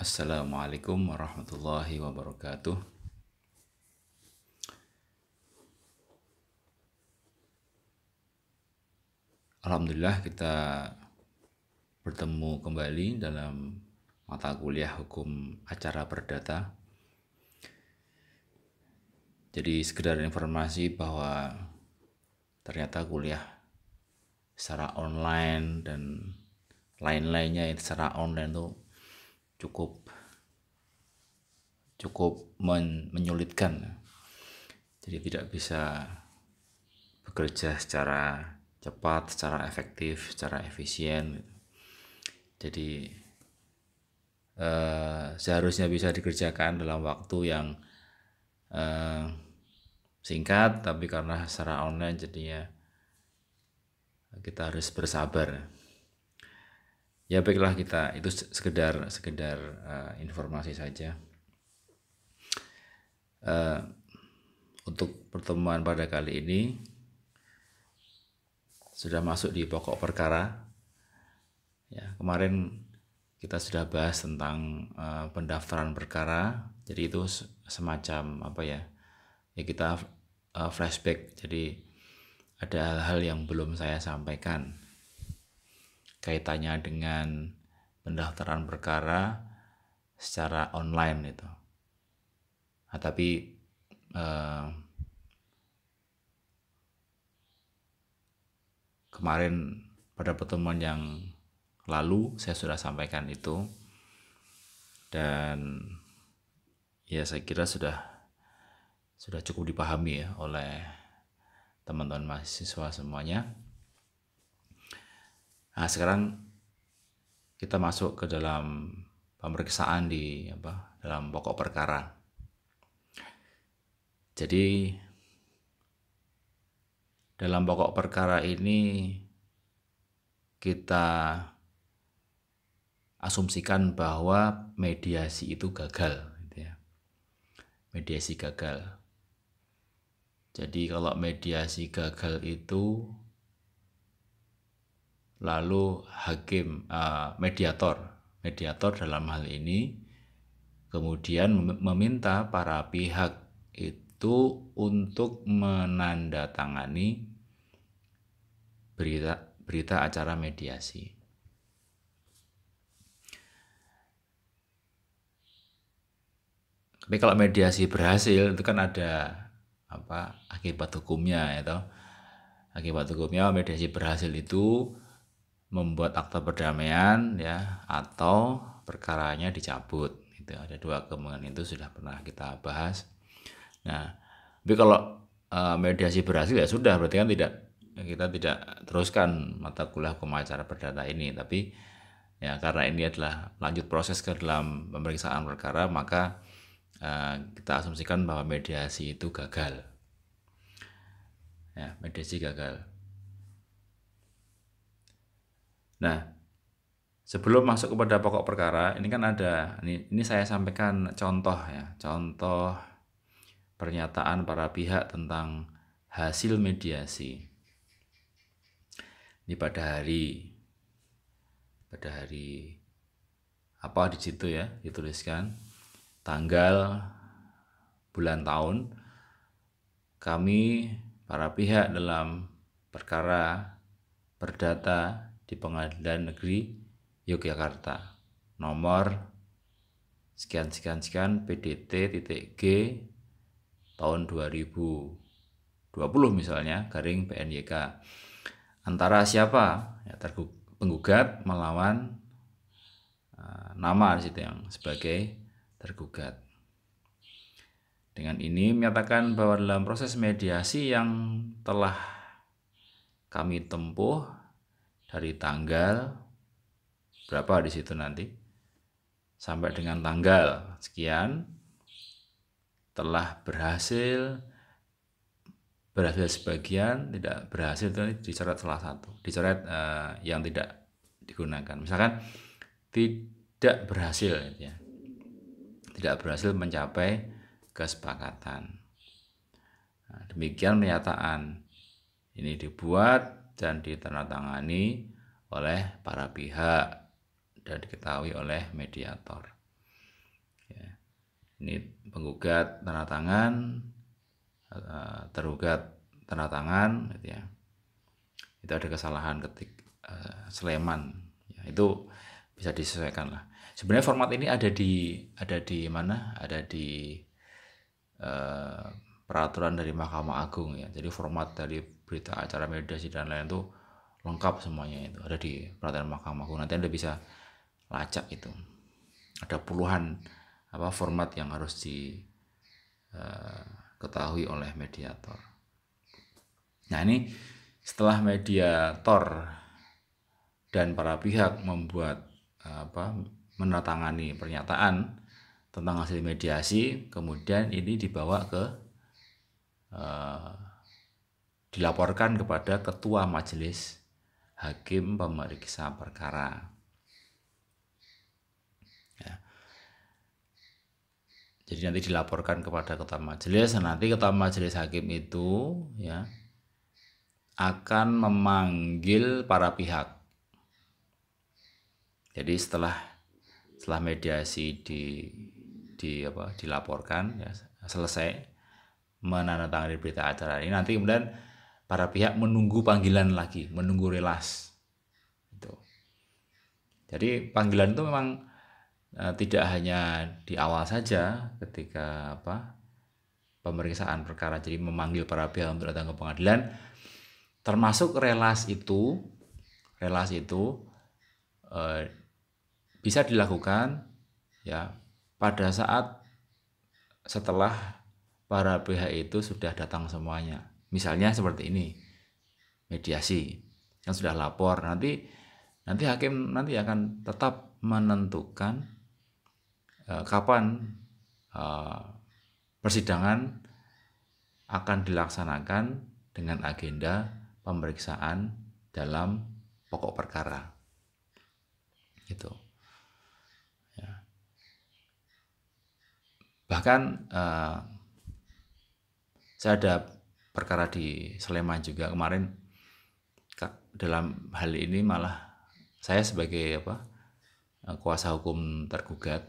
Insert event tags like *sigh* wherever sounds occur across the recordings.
Assalamualaikum warahmatullahi wabarakatuh. Alhamdulillah kita bertemu kembali dalam mata kuliah hukum acara perdata. Jadi sekedar informasi bahwa ternyata kuliah secara online dan lain-lainnya secara online tuh cukup cukup men menyulitkan. Jadi tidak bisa bekerja secara cepat, secara efektif, secara efisien. Jadi uh, seharusnya bisa dikerjakan dalam waktu yang uh, singkat, tapi karena secara online jadinya kita harus bersabar ya baiklah kita itu sekedar sekedar uh, informasi saja uh, untuk pertemuan pada kali ini sudah masuk di pokok perkara ya kemarin kita sudah bahas tentang uh, pendaftaran perkara jadi itu semacam apa ya ya kita uh, flashback jadi ada hal-hal yang belum saya sampaikan kaitannya dengan pendaftaran perkara secara online itu. Nah, tapi eh, kemarin pada pertemuan yang lalu saya sudah sampaikan itu dan ya saya kira sudah sudah cukup dipahami ya oleh teman-teman mahasiswa semuanya. Nah, sekarang kita masuk ke dalam pemeriksaan di apa dalam pokok perkara. Jadi dalam pokok perkara ini kita asumsikan bahwa mediasi itu gagal gitu ya. Mediasi gagal. Jadi kalau mediasi gagal itu lalu hakim uh, mediator mediator dalam hal ini kemudian meminta para pihak itu untuk menandatangani berita berita acara mediasi. Tapi kalau mediasi berhasil itu kan ada apa akibat hukumnya itu ya Akibat hukumnya mediasi berhasil itu membuat akta perdamaian ya atau perkaranya dicabut itu ada dua kemungkinan itu sudah pernah kita bahas nah tapi kalau uh, mediasi berhasil ya sudah berarti kan tidak kita tidak teruskan mata kuliah hukum acara perdata ini tapi ya karena ini adalah lanjut proses ke dalam pemeriksaan perkara maka uh, kita asumsikan bahwa mediasi itu gagal ya mediasi gagal Nah, sebelum masuk kepada pokok perkara, ini kan ada ini, ini saya sampaikan contoh ya, contoh pernyataan para pihak tentang hasil mediasi. Ini pada hari pada hari apa di situ ya dituliskan tanggal bulan tahun kami para pihak dalam perkara perdata di Pengadilan Negeri Yogyakarta nomor sekian sekian sekian PDT titik G tahun 2020 misalnya garing PNYK antara siapa ya, penggugat melawan uh, nama di situ yang sebagai tergugat dengan ini menyatakan bahwa dalam proses mediasi yang telah kami tempuh dari tanggal berapa di situ nanti sampai dengan tanggal sekian telah berhasil berhasil sebagian tidak berhasil itu dicoret salah satu dicoret uh, yang tidak digunakan misalkan tidak berhasil gitu ya tidak berhasil mencapai kesepakatan nah, demikian pernyataan ini dibuat dan ditandatangani oleh para pihak dan diketahui oleh mediator. Ya. Ini penggugat tanda tangan, eh, tergugat tanda tangan, gitu ya. Itu ada kesalahan ketik uh, Sleman. Ya, itu bisa disesuaikan lah. Sebenarnya format ini ada di ada di mana? Ada di uh, peraturan dari Mahkamah Agung ya. Jadi format dari berita acara mediasi dan lain itu lengkap semuanya itu ada di peraturan Mahkamah Agung. Nanti Anda bisa lacak itu. Ada puluhan apa format yang harus diketahui eh, uh, oleh mediator. Nah, ini setelah mediator dan para pihak membuat apa menatangani pernyataan tentang hasil mediasi, kemudian ini dibawa ke Eh, dilaporkan kepada ketua majelis hakim pemeriksa perkara. Ya. Jadi nanti dilaporkan kepada ketua majelis, nanti ketua majelis hakim itu ya akan memanggil para pihak. Jadi setelah setelah mediasi di di apa dilaporkan ya selesai menandatangani berita acara ini nanti kemudian para pihak menunggu panggilan lagi menunggu relas itu jadi panggilan itu memang e, tidak hanya di awal saja ketika apa pemeriksaan perkara jadi memanggil para pihak untuk datang ke pengadilan termasuk relas itu relas itu e, bisa dilakukan ya pada saat setelah para pihak itu sudah datang semuanya. Misalnya seperti ini. Mediasi yang sudah lapor nanti nanti hakim nanti akan tetap menentukan e, kapan e, persidangan akan dilaksanakan dengan agenda pemeriksaan dalam pokok perkara gitu ya. bahkan e, saya ada perkara di Sleman juga kemarin dalam hal ini malah saya sebagai apa eh, kuasa hukum tergugat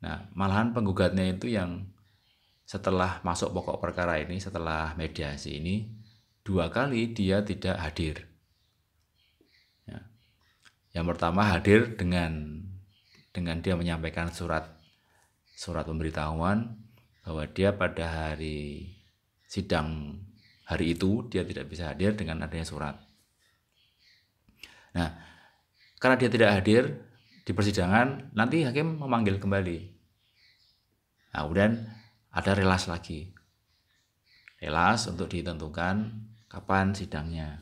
nah malahan penggugatnya itu yang setelah masuk pokok perkara ini setelah mediasi ini dua kali dia tidak hadir ya. yang pertama hadir dengan dengan dia menyampaikan surat surat pemberitahuan bahwa dia pada hari sidang hari itu dia tidak bisa hadir dengan adanya surat. Nah, karena dia tidak hadir di persidangan, nanti hakim memanggil kembali. Nah, kemudian ada relas lagi. Relas untuk ditentukan kapan sidangnya.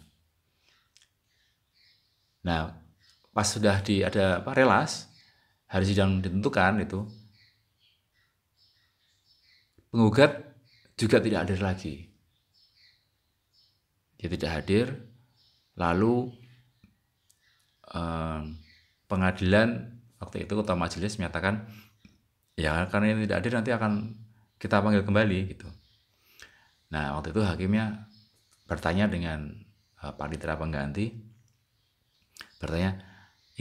Nah, pas sudah di ada apa relas, hari sidang ditentukan itu penggugat juga tidak hadir lagi. Dia tidak hadir, lalu um, pengadilan waktu itu ketua majelis menyatakan ya karena ini tidak hadir nanti akan kita panggil kembali gitu. Nah waktu itu hakimnya bertanya dengan e, pak panitera pengganti, bertanya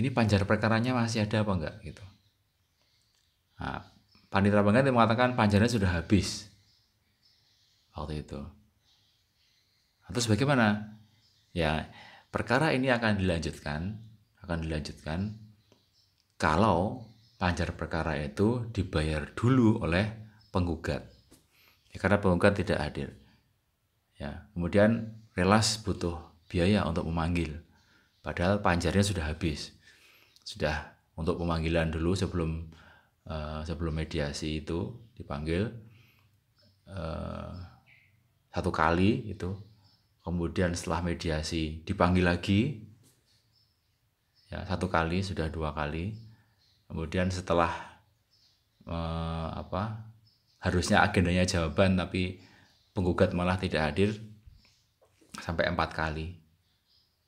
ini panjar perkaranya masih ada apa enggak gitu. Nah, panitera pengganti mengatakan panjarnya sudah habis waktu itu. Nah, terus bagaimana? Ya, perkara ini akan dilanjutkan, akan dilanjutkan kalau pancar perkara itu dibayar dulu oleh penggugat. Ya, karena penggugat tidak hadir. Ya, kemudian relas butuh biaya untuk memanggil. Padahal panjarnya sudah habis. Sudah untuk pemanggilan dulu sebelum uh, sebelum mediasi itu dipanggil uh, satu kali itu kemudian setelah mediasi dipanggil lagi ya satu kali sudah dua kali kemudian setelah eh, apa harusnya agendanya jawaban tapi penggugat malah tidak hadir sampai empat kali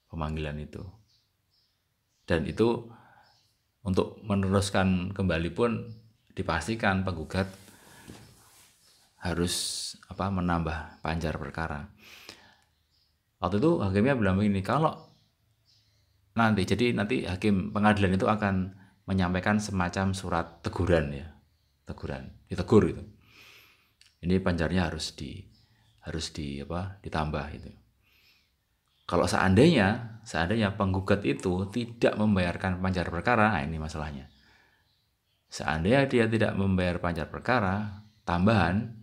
pemanggilan itu dan itu untuk meneruskan kembali pun dipastikan penggugat harus apa menambah panjar perkara. Waktu itu hakimnya bilang begini, kalau nanti jadi nanti hakim pengadilan itu akan menyampaikan semacam surat teguran ya, teguran, ditegur itu. Ini panjarnya harus di harus di apa ditambah itu. Kalau seandainya seandainya penggugat itu tidak membayarkan panjar perkara, nah ini masalahnya. Seandainya dia tidak membayar panjar perkara, tambahan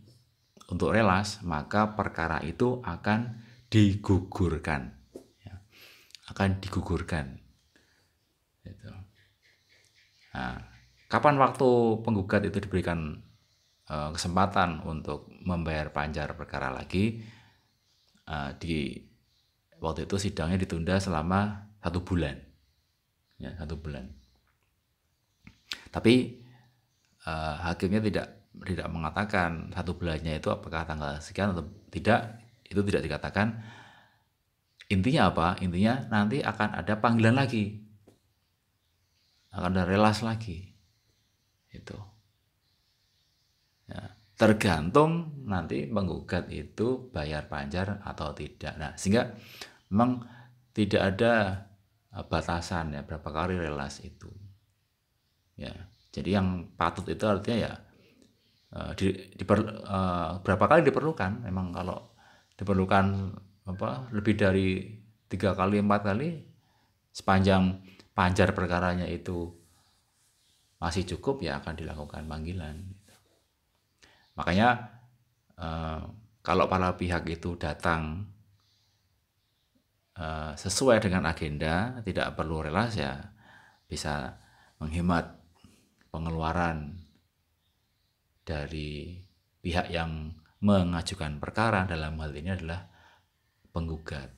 untuk relas, maka perkara itu akan digugurkan. Ya. Akan digugurkan. Gitu. Nah, kapan waktu penggugat itu diberikan uh, kesempatan untuk membayar panjar perkara lagi? Uh, di waktu itu sidangnya ditunda selama satu bulan. Ya, satu bulan. Tapi uh, hakimnya tidak tidak mengatakan satu bulannya itu apakah tanggal sekian atau tidak itu tidak dikatakan intinya apa intinya nanti akan ada panggilan lagi akan ada relas lagi itu ya. tergantung nanti penggugat itu bayar panjar atau tidak nah sehingga memang tidak ada eh, batasan ya berapa kali relas itu ya jadi yang patut itu artinya ya Eh, di, di, per, uh, eh, berapa kali diperlukan memang kalau diperlukan apa lebih dari tiga kali empat kali sepanjang panjar perkaranya itu masih cukup ya akan dilakukan panggilan gitu. makanya uh, kalau para pihak itu datang uh, sesuai dengan agenda tidak perlu relas ya bisa menghemat pengeluaran dari pihak yang mengajukan perkara dalam hal ini adalah penggugat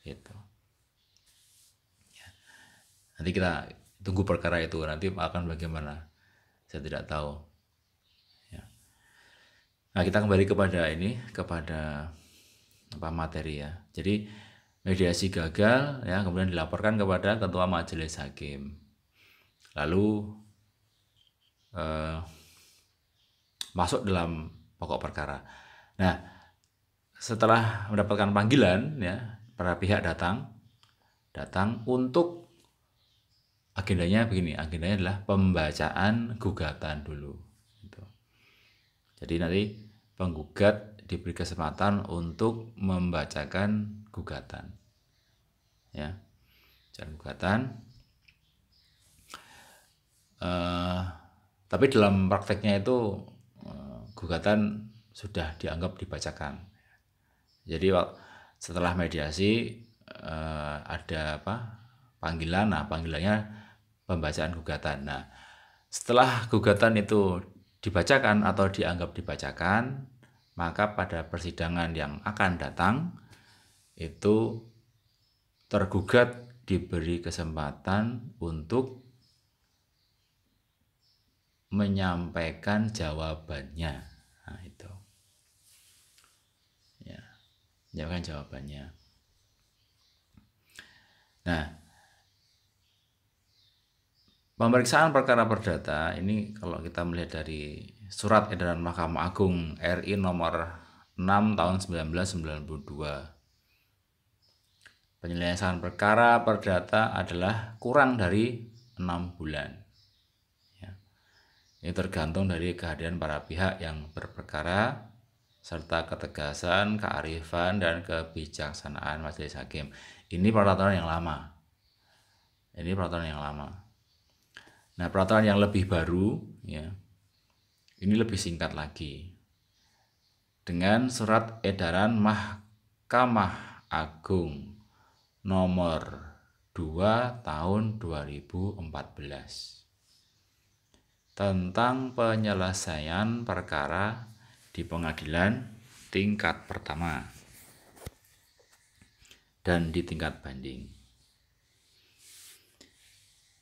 gitu. Ya. Nanti kita tunggu perkara itu nanti akan bagaimana saya tidak tahu. Ya. Nah kita kembali kepada ini kepada apa materi ya. Jadi mediasi gagal ya kemudian dilaporkan kepada ketua majelis hakim. Lalu eh, masuk dalam pokok perkara. Nah, setelah mendapatkan panggilan ya, para pihak datang datang untuk agendanya begini, agendanya adalah pembacaan gugatan dulu. Gitu. Jadi nanti penggugat diberi kesempatan untuk membacakan gugatan. Ya, jalan gugatan. Uh, tapi dalam prakteknya itu gugatan sudah dianggap dibacakan. Jadi setelah mediasi eh, ada apa? panggilan. Nah, panggilannya pembacaan gugatan. Nah, setelah gugatan itu dibacakan atau dianggap dibacakan, maka pada persidangan yang akan datang itu tergugat diberi kesempatan untuk menyampaikan jawabannya. Ya kan jawabannya. Nah, pemeriksaan perkara perdata ini kalau kita melihat dari surat edaran Mahkamah Agung RI nomor 6 tahun 1992 penyelesaian perkara perdata adalah kurang dari 6 bulan. Ya. Ini tergantung dari kehadiran para pihak yang berperkara serta ketegasan, kearifan, dan kebijaksanaan majelis hakim. Ini peraturan yang lama. Ini peraturan yang lama. Nah, peraturan yang lebih baru, ya, ini lebih singkat lagi. Dengan surat edaran Mahkamah Agung nomor 2 tahun 2014 tentang penyelesaian perkara di pengadilan tingkat pertama dan di tingkat banding.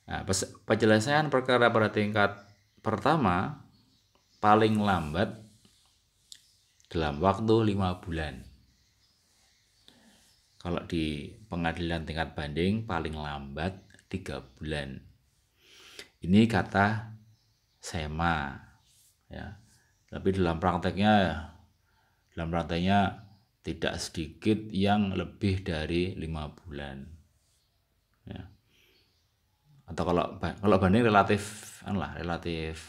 Nah, penyelesaian perkara pada tingkat pertama paling lambat dalam waktu lima bulan. Kalau di pengadilan tingkat banding paling lambat tiga bulan. Ini kata SEMA ya tapi dalam prakteknya dalam prakteknya tidak sedikit yang lebih dari lima bulan ya. atau kalau kalau banding relatif lah relatif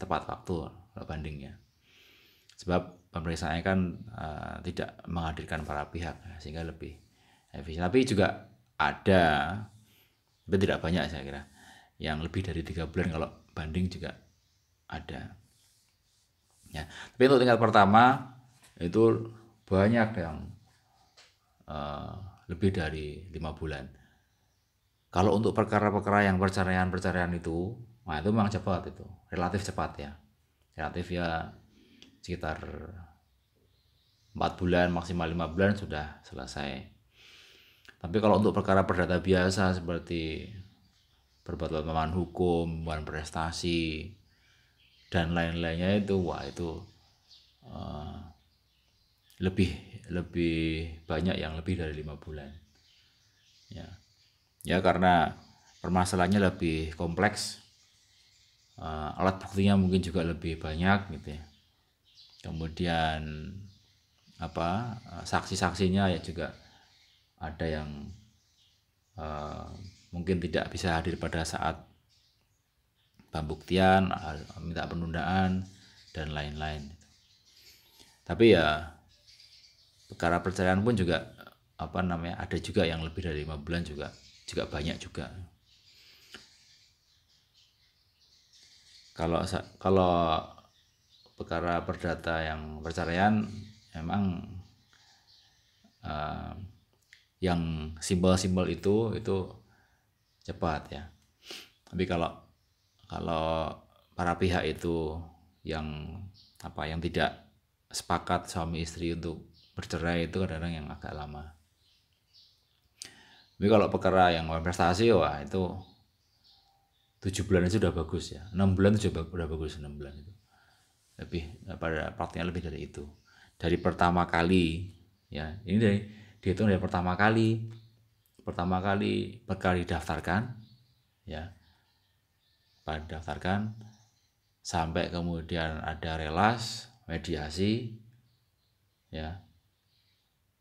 tepat waktu kalau bandingnya sebab pemeriksaannya kan uh, tidak menghadirkan para pihak sehingga lebih efisien tapi juga ada tapi tidak banyak saya kira yang lebih dari tiga bulan kalau banding juga ada Ya. Tapi untuk tingkat pertama itu banyak yang uh, lebih dari lima bulan. Kalau untuk perkara-perkara yang perceraian-perceraian itu, nah itu memang cepat itu, relatif cepat ya. Relatif ya sekitar 4 bulan maksimal 5 bulan sudah selesai. Tapi kalau untuk perkara perdata biasa seperti perbuatan melawan hukum, melawan prestasi, dan lain-lainnya itu wah itu uh, lebih lebih banyak yang lebih dari lima bulan ya ya karena permasalahannya lebih kompleks uh, alat buktinya mungkin juga lebih banyak gitu ya kemudian apa eh, saksi-saksinya ya juga ada yang uh, mungkin tidak bisa hadir pada saat pembuktian ah, minta penundaan dan lain-lain tapi ya perkara perceraian pun juga apa namanya ada juga yang lebih dari lima bulan juga juga banyak juga kalau kalau perkara perdata yang perceraian emang uh, ah, yang simbol-simbol itu itu cepat ya tapi kalau kalau para pihak itu yang apa yang tidak sepakat suami istri untuk bercerai itu kadang-kadang yang agak lama. Tapi kalau perkara yang prestasi wah itu tujuh bulan itu sudah bagus ya. enam bulan itu sudah bagus enam bulan itu. Lebih eh, pada praktiknya lebih dari itu. Dari pertama kali ya. Ini dari dihitung dari pertama kali pertama kali perkara didaftarkan ya pada daftarkan sampai kemudian ada relas, mediasi, ya,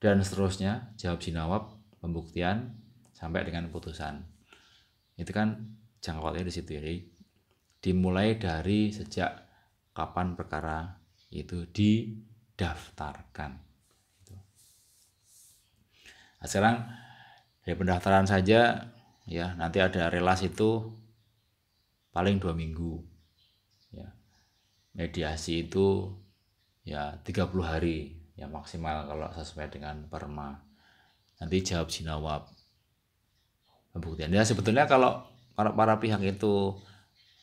dan seterusnya jawab sinawab, pembuktian sampai dengan putusan. Itu kan jangka waktunya di situ ya. Dimulai dari sejak kapan perkara itu didaftarkan. Nah, sekarang dari pendaftaran saja ya nanti ada relas itu paling dua minggu ya mediasi itu ya 30 hari ya maksimal kalau sesuai dengan perma nanti jawab jinawab pembuktian ya sebetulnya kalau para, para pihak itu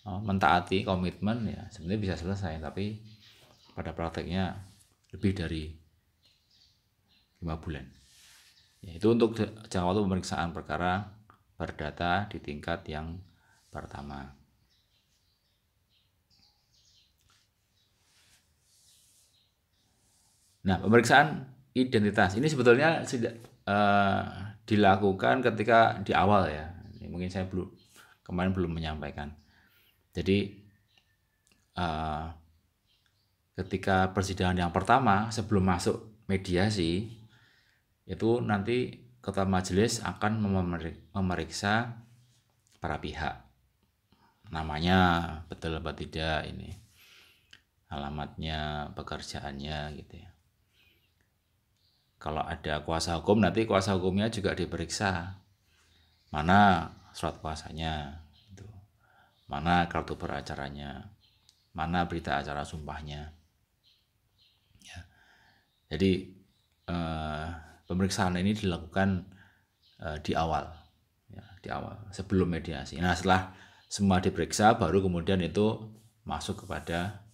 e, mentaati komitmen ya sebenarnya bisa selesai tapi pada prakteknya lebih dari lima bulan ya, itu untuk jangka waktu pemeriksaan perkara perdata di tingkat yang pertama Nah, pemeriksaan identitas ini sebetulnya sudah eh, uh, dilakukan ketika di awal ya. Mungkin saya belum kemarin belum menyampaikan. Jadi uh, ketika persidangan yang pertama sebelum masuk mediasi itu nanti ketua majelis akan memeriksa para pihak namanya betul apa tidak ini alamatnya pekerjaannya gitu ya kalau ada kuasa hukum nanti kuasa hukumnya juga diperiksa. Mana surat kuasanya, gitu. mana kartu beracaranya, mana berita acara sumpahnya. Ya. Jadi eh, pemeriksaan ini dilakukan eh, di awal, ya, di awal sebelum mediasi. Nah setelah semua diperiksa baru kemudian itu masuk kepada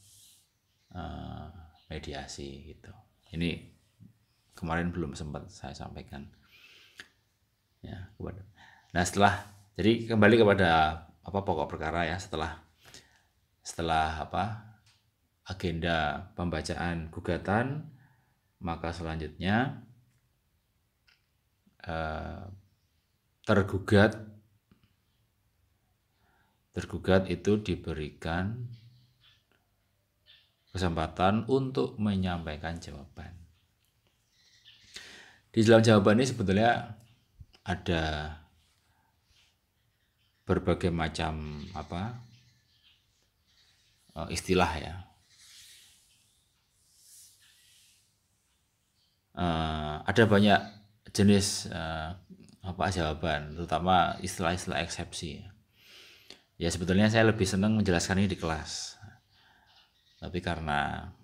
eh, mediasi gitu. Ini kemarin belum sempat saya sampaikan ya kepada nah setelah jadi kembali kepada apa pokok perkara ya setelah setelah apa agenda pembacaan gugatan maka selanjutnya eh, tergugat tergugat itu diberikan kesempatan untuk menyampaikan jawaban di dalam jawaban ini sebetulnya ada berbagai macam apa e, istilah ya uh, ada banyak jenis uh, apa jawaban terutama istilah-istilah eksepsi ya sebetulnya saya lebih senang menjelaskan ini di kelas tapi karena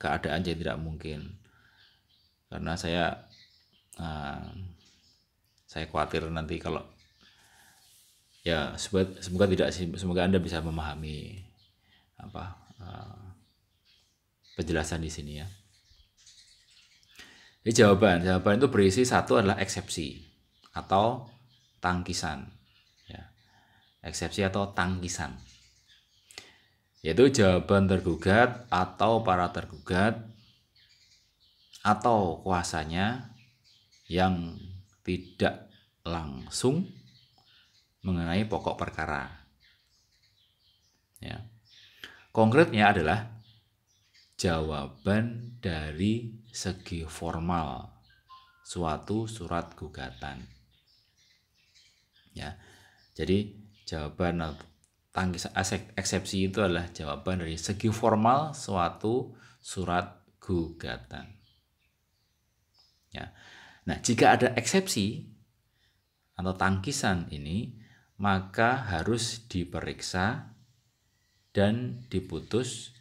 keadaan jadi tidak mungkin karena saya uh, saya khawatir nanti kalau ya semoga, semoga tidak semoga anda bisa memahami apa uh, penjelasan di sini ya. Jadi jawaban jawaban itu berisi satu adalah eksepsi atau tangkisan ya eksepsi atau tangkisan yaitu jawaban tergugat atau para tergugat atau kuasanya yang tidak langsung mengenai pokok perkara. Ya. Konkretnya adalah jawaban dari segi formal suatu surat gugatan. Ya. Jadi jawaban tangkis eksepsi itu adalah jawaban dari segi formal suatu surat gugatan. Ya. Nah, jika ada eksepsi atau tangkisan ini, maka harus diperiksa dan diputus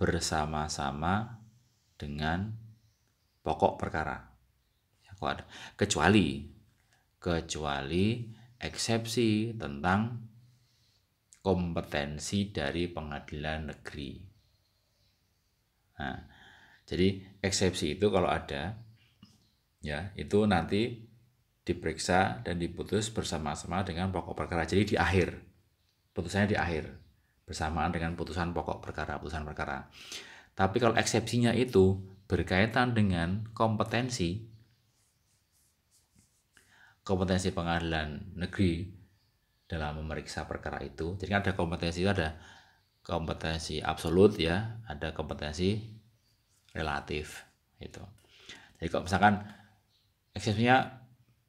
bersama-sama dengan pokok perkara. Ya, ada. Kecuali kecuali eksepsi tentang kompetensi dari pengadilan negeri. Nah, jadi eksepsi itu kalau ada ya itu nanti diperiksa dan diputus bersama-sama dengan pokok perkara jadi di akhir putusannya di akhir bersamaan dengan putusan pokok perkara putusan perkara tapi kalau eksepsinya itu berkaitan dengan kompetensi kompetensi pengadilan negeri dalam memeriksa perkara itu jadi ada kompetensi itu ada kompetensi absolut ya ada kompetensi relatif itu jadi kalau misalkan eksepsinya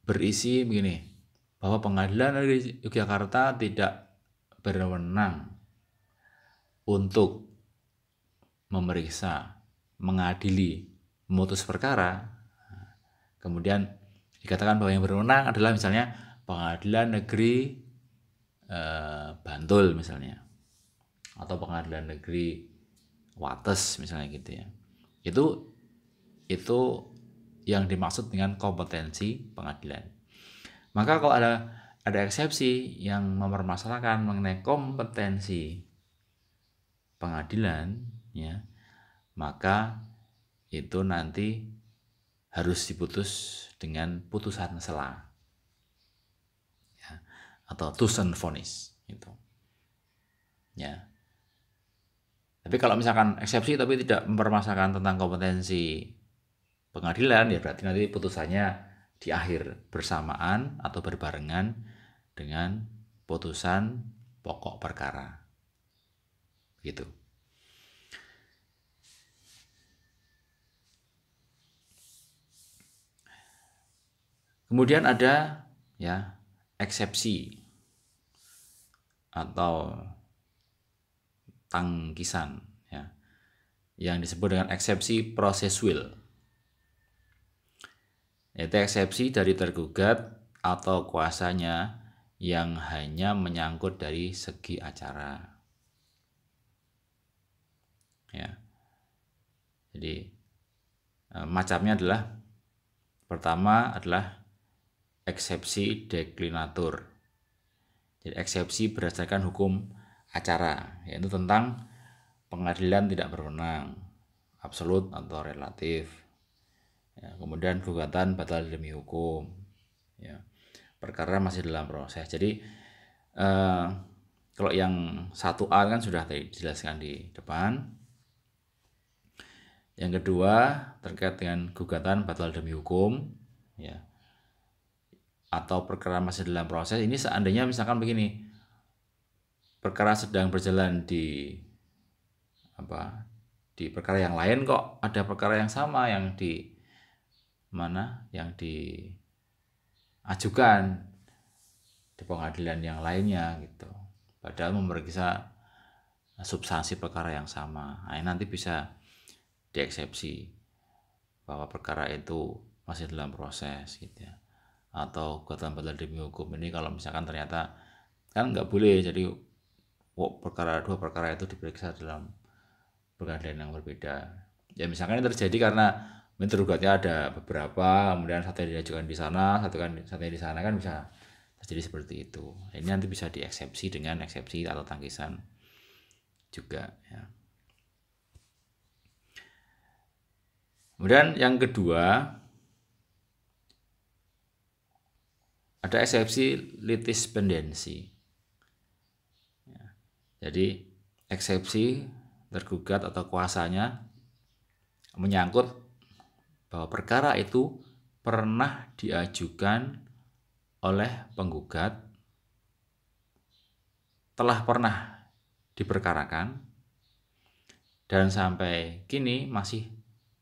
berisi begini bahwa pengadilan negeri Yogyakarta tidak berwenang untuk memeriksa, mengadili, memutus perkara. Kemudian dikatakan bahwa yang berwenang adalah misalnya pengadilan negeri e, Bantul misalnya atau pengadilan negeri Wates misalnya gitu ya. Itu itu yang dimaksud dengan kompetensi pengadilan. Maka kalau ada ada eksepsi yang mempermasalahkan mengenai kompetensi pengadilan ya, maka itu nanti harus diputus dengan putusan sela ya, atau tusen vonis itu ya tapi kalau misalkan eksepsi tapi tidak mempermasalahkan tentang kompetensi pengadilan ya berarti nanti putusannya di akhir bersamaan atau berbarengan dengan putusan pokok perkara. Gitu. Kemudian ada ya eksepsi atau tangkisan ya. Yang disebut dengan eksepsi proses will yaitu eksepsi dari tergugat atau kuasanya yang hanya menyangkut dari segi acara. Ya. Jadi e, macamnya adalah pertama adalah eksepsi deklinatur. Jadi eksepsi berdasarkan hukum acara yaitu tentang pengadilan tidak berwenang absolut atau relatif ya, kemudian gugatan batal demi hukum ya perkara masih dalam proses jadi eh, kalau yang satu A kan sudah dijelaskan di depan yang kedua terkait dengan gugatan batal demi hukum ya atau perkara masih dalam proses ini seandainya misalkan begini perkara sedang berjalan di apa di perkara yang lain kok ada perkara yang sama yang di mana yang diajukan di pengadilan yang lainnya gitu. Padahal memeriksa substansi perkara yang sama. Nah, nanti bisa dieksepsi bahwa perkara itu masih dalam proses gitu ya. Atau kekuatan batal demi hukum ini kalau misalkan ternyata kan nggak boleh jadi perkara dua perkara itu diperiksa dalam pengadilan yang berbeda. Ya misalkan ini terjadi karena tergugatnya ada beberapa kemudian satu yang diajukan di sana satu kan satu yang di sana kan bisa terjadi seperti itu ini nanti bisa dieksepsi dengan eksepsi atau tangkisan juga ya. kemudian yang kedua ada eksepsi litis pendensi. Ya. jadi eksepsi tergugat atau kuasanya menyangkut bahwa perkara itu pernah diajukan oleh penggugat, telah pernah diperkarakan, dan sampai kini masih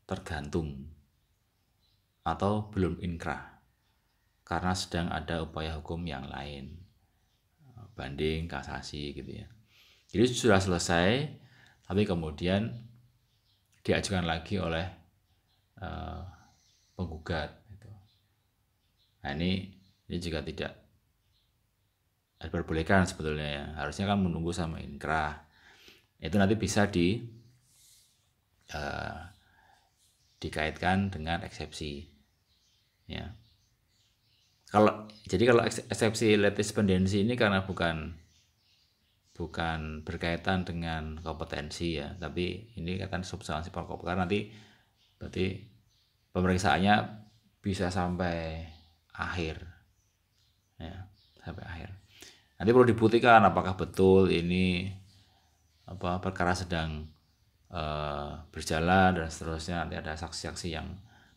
tergantung atau belum inkrah karena sedang ada upaya hukum yang lain banding kasasi gitu ya jadi sudah selesai tapi kemudian diajukan lagi oleh Eh, penggugat. Gitu. Nah ini ini juga tidak diperbolehkan sebetulnya ya. Harusnya kan menunggu sama inkrah. Itu nanti bisa di uh, dikaitkan dengan eksepsi. Ya. Kalau jadi kalau eksepsi letis pendensi ini karena bukan bukan berkaitan dengan kompetensi ya, tapi ini kaitan substansi pokok Karena nanti berarti pemeriksaannya bisa sampai akhir ya sampai akhir nanti perlu dibuktikan apakah betul ini apa perkara sedang uh, berjalan dan seterusnya nanti ada saksi-saksi yang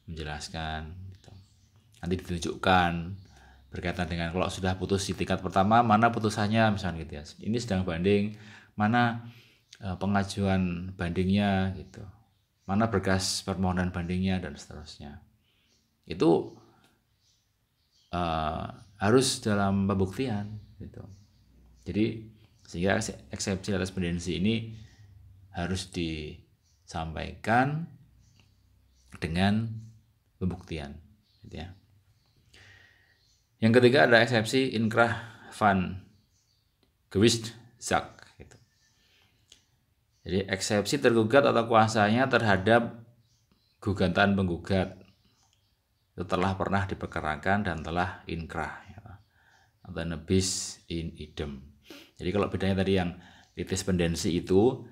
menjelaskan gitu. nanti ditunjukkan berkaitan dengan kalau sudah putus di tingkat pertama mana putusannya misalnya gitu ya ini sedang banding mana uh, pengajuan bandingnya gitu mana berkas permohonan bandingnya dan seterusnya. Itu uh, harus dalam pembuktian gitu. Jadi sehingga eksepsi atas pendensi ini harus disampaikan dengan pembuktian gitu ya. Yang ketiga ada eksepsi inkrah van gewist zak jadi eksepsi tergugat atau kuasanya terhadap gugatan penggugat itu telah pernah diperkerakan dan telah inkrah ya. atau nebis in idem. Jadi kalau bedanya tadi yang litis pendensi itu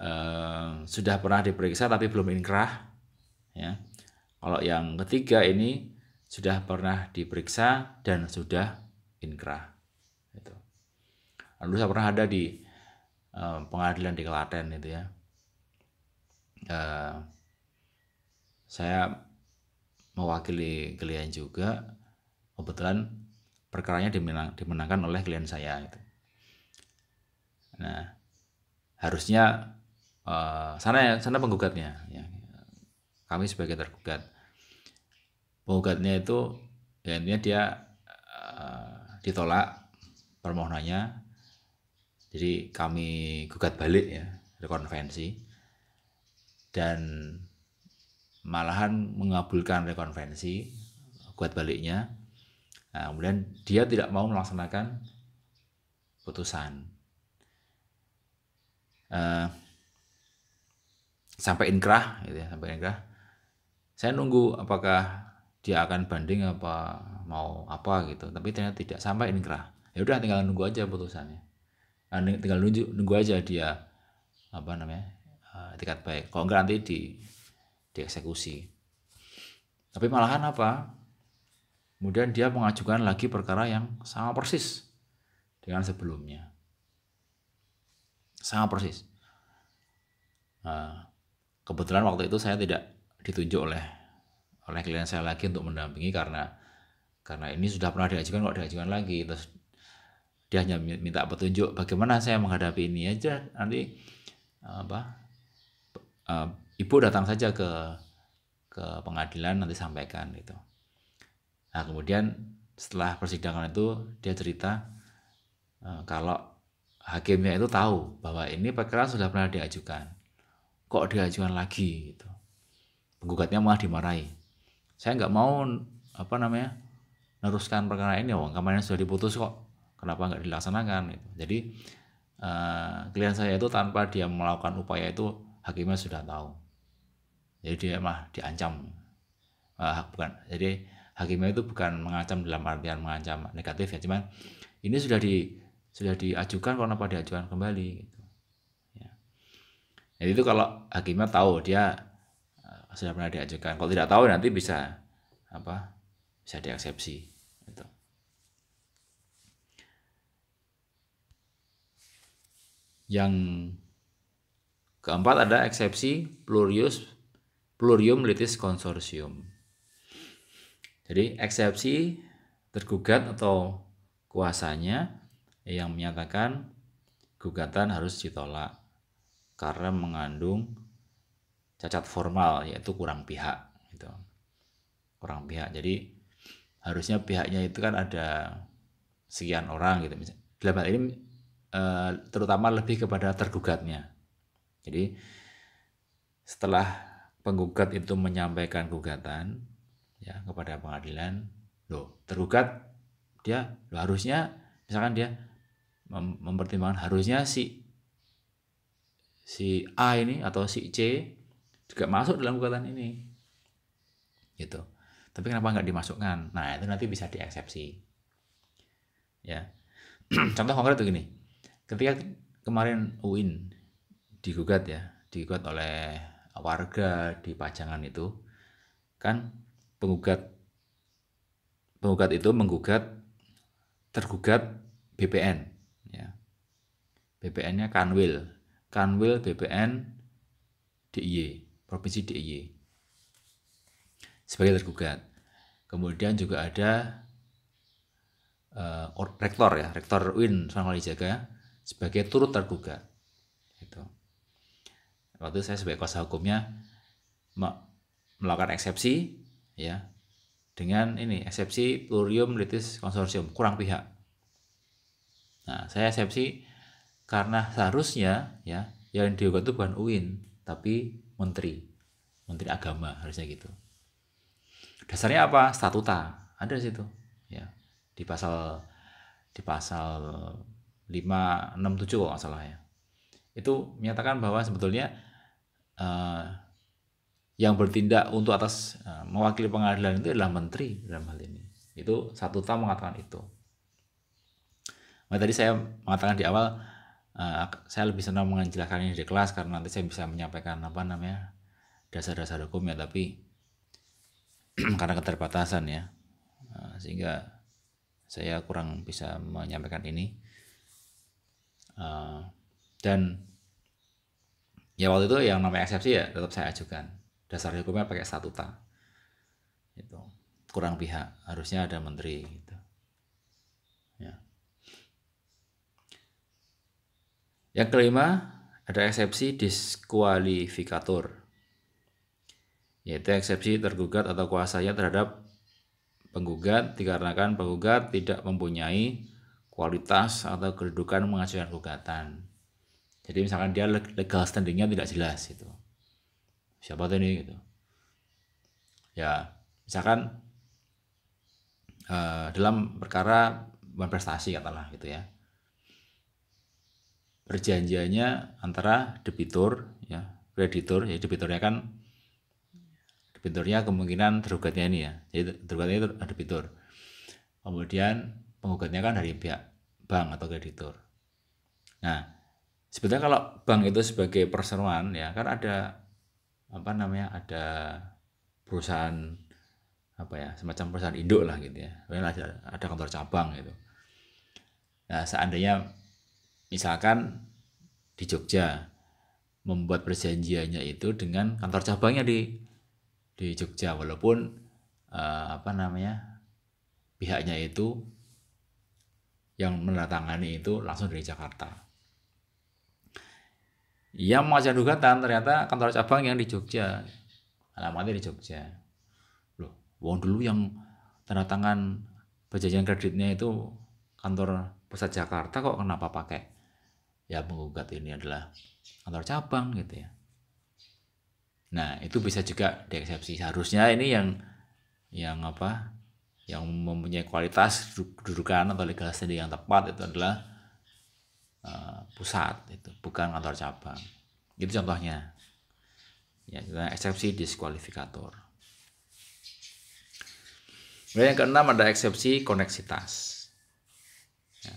eh, sudah pernah diperiksa tapi belum inkrah, ya. Kalau yang ketiga ini sudah pernah diperiksa dan sudah inkrah. Itu. Lalu saya pernah ada di Eh, pengadilan di Klaten itu ya uh, saya mewakili klien juga kebetulan perkaranya dimenang, dimenangkan oleh klien saya itu nah harusnya uh, sana sana penggugatnya ya kami sebagai tergugat penggugatnya itu ya intinya dia uh, ditolak permohonannya jadi kami gugat balik ya rekonvensi dan malahan mengabulkan rekonvensi gugat baliknya. Nah, kemudian dia tidak mau melaksanakan putusan. Uh, sampai inkrah gitu ya, sampai inkrah. Saya nunggu apakah dia akan banding apa mau apa gitu, tapi ternyata tidak sampai inkrah. Ya udah tinggal nunggu aja putusannya. Ah, tinggal nunjuk nunggu aja dia apa namanya ah, tingkat baik kalau enggak nanti di dieksekusi tapi malahan apa kemudian dia mengajukan lagi perkara yang sama persis dengan sebelumnya sama persis nah, kebetulan waktu itu saya tidak ditunjuk oleh oleh klien saya lagi untuk mendampingi karena karena ini sudah pernah diajukan kok diajukan lagi terus dia hanya minta petunjuk bagaimana saya menghadapi ini aja nanti eh, apa uh, ibu datang saja ke ke pengadilan nanti sampaikan gitu nah kemudian setelah persidangan itu dia cerita uh, kalau hakimnya itu tahu bahwa ini perkara sudah pernah diajukan kok diajukan lagi gitu penggugatnya malah dimarahi saya nggak mau apa namanya neruskan perkara ini wong kemarin sudah diputus kok kenapa nggak dilaksanakan gitu. jadi uh, klien saya itu tanpa dia melakukan upaya itu hakimnya sudah tahu jadi dia mah diancam uh, bukan jadi hakimnya itu bukan mengancam dalam artian mengancam negatif ya cuman ini sudah di sudah diajukan kenapa diajukan kembali gitu ya jadi itu kalau hakimnya tahu dia eh, sudah pernah diajukan kalau tidak tahu nanti bisa apa bisa dieksepsi itu Yang keempat ada eksepsi plurius plurium litis consortium Jadi eksepsi tergugat atau kuasanya yang menyatakan gugatan harus ditolak karena mengandung cacat formal yaitu kurang pihak gitu. Kurang pihak. Jadi harusnya pihaknya itu kan ada sekian orang gitu misalnya. Dalam hal ini Eh, terutama lebih kepada tergugatnya. Jadi setelah penggugat itu menyampaikan gugatan ya kepada pengadilan, loh tergugat dia loh, harusnya misalkan dia mem mempertimbangkan harusnya si si A ini atau si C juga masuk dalam gugatan ini gitu tapi kenapa nggak dimasukkan nah itu nanti bisa dieksepsi ya *clears throat* contoh konkret tuh gini ketika kemarin UIN digugat ya digugat oleh warga di pajangan itu kan penggugat penggugat itu menggugat tergugat BPN ya BPN-nya Kanwil Kanwil BPN DIY provinsi DIY sebagai tergugat kemudian juga ada uh, rektor ya rektor UIN Sunan Kalijaga sebagai turut tergugat gitu. waktu saya sebagai kuasa hukumnya melakukan eksepsi ya dengan ini eksepsi plurium litis konsorsium kurang pihak nah saya eksepsi karena seharusnya ya yang diugat itu bukan UIN tapi menteri menteri agama harusnya gitu dasarnya apa statuta ada di situ ya di pasal di pasal 567 kalau nggak salah ya itu menyatakan bahwa sebetulnya uh, yang bertindak untuk atas uh, mewakili pengadilan itu adalah menteri dalam hal ini itu satu tam mengatakan itu nah, tadi saya mengatakan di awal uh, saya lebih senang menjelaskan ini di kelas karena nanti saya bisa menyampaikan apa namanya dasar-dasar hukum ya tapi *clears throat* karena keterbatasan ya uh, sehingga saya kurang bisa menyampaikan ini Eh, dan ya waktu itu yang namanya eksepsi ya tetap saya ajukan dasar hukumnya pakai satu statuta itu kurang pihak harusnya ada menteri gitu ya yang kelima ada eksepsi diskualifikator yaitu eksepsi tergugat atau kuasanya terhadap penggugat dikarenakan penggugat tidak mempunyai kualitas atau kedudukan mengajukan gugatan. Jadi misalkan dia legal standingnya tidak jelas itu. Siapa tuh ini gitu. Ya, misalkan uh, dalam perkara bukan prestasi katalah gitu ya. Perjanjiannya antara debitur ya, kreditur, ya debiturnya kan debiturnya kemungkinan tergugatnya ini ya. Jadi tergugatnya itu debitur. Kemudian penggugatnya kan dari pihak bank atau kreditur. Nah, sebetulnya kalau bank itu sebagai perseroan ya kan ada apa namanya ada perusahaan apa ya semacam perusahaan induk lah gitu ya ada, ada kantor cabang gitu nah seandainya misalkan di Jogja membuat perjanjiannya itu dengan kantor cabangnya di di Jogja walaupun eh, apa namanya pihaknya itu yang mendatangani itu langsung dari Jakarta. Ia mengajukan gugatan ternyata kantor cabang yang di Jogja, alamatnya di Jogja. Loh, wong dulu yang tanda tangan perjanjian kreditnya itu kantor pusat Jakarta kok kenapa pakai ya menggugat ini adalah kantor cabang gitu ya. Nah itu bisa juga dieksepsi. Harusnya ini yang yang apa yang mempunyai kualitas kedudukan atau legal standing yang tepat itu adalah uh, pusat itu bukan kantor cabang itu contohnya ya eksepsi diskualifikator Kemudian yang keenam ada eksepsi koneksitas. Ya,